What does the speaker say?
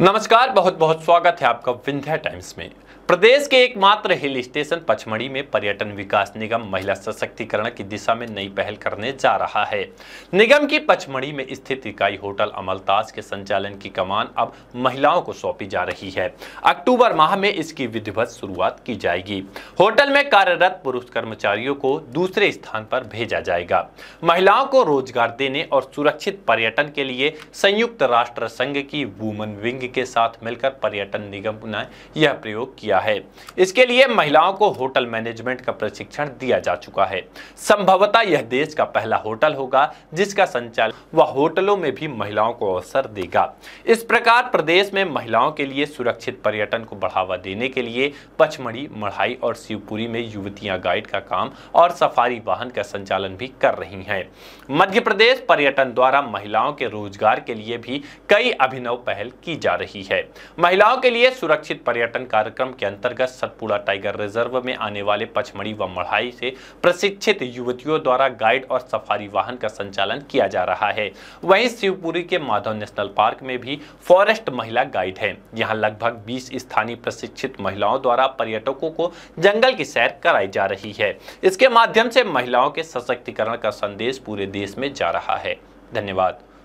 नमस्कार बहुत बहुत स्वागत है आपका विंध्या टाइम्स में प्रदेश के एकमात्र हिल स्टेशन पचमढ़ी में पर्यटन विकास निगम महिला सशक्तिकरण की दिशा में नई पहल करने जा रहा है निगम की पचमढ़ी में स्थित इकाई होटल अमलताज के संचालन की कमान अब महिलाओं को सौंपी जा रही है अक्टूबर माह में इसकी विधिवत शुरुआत की जाएगी होटल में कार्यरत पुरुष कर्मचारियों को दूसरे स्थान पर भेजा जाएगा महिलाओं को रोजगार देने और सुरक्षित पर्यटन के लिए संयुक्त राष्ट्र संघ की वुमन विंग जी के साथ मिलकर पर्यटन निगम ने यह प्रयोग किया है इसके लिए महिलाओं को होटल मैनेजमेंट का प्रशिक्षण दिया जा चुका है संभवतः यह देश का पहला होटल होगा जिसका संचालन व होटलों में भी महिलाओं को अवसर देगा इस प्रकार प्रदेश में महिलाओं के लिए सुरक्षित पर्यटन को बढ़ावा देने के लिए पचमढ़ी मढ़ाई और शिवपुरी में युवतियां गाइड का काम और सफारी वाहन का संचालन भी कर रही हैं मध्य प्रदेश पर्यटन द्वारा महिलाओं के रोजगार के लिए भी कई अभिनव पहल की जा जा रही है महिलाओं के लिए सुरक्षित पर्यटन कार्यक्रम के अंतर्गत सतपुड़ा टाइगर रिजर्व में आने वाले पचमढ़ी व मढ़ाई से प्रशिक्षित युवतियों द्वारा गाइड और सफारी वाहन का संचालन किया जा रहा है वहीं शिवपुरी के माधव नेशनल पार्क में भी फॉरेस्ट महिला गाइड है यहाँ लगभग बीस स्थानीय प्रशिक्षित महिलाओं द्वारा पर्यटकों को जंगल की सैर कराई जा रही है इसके माध्यम से महिलाओं के सशक्तिकरण का संदेश पूरे देश में जा रहा है धन्यवाद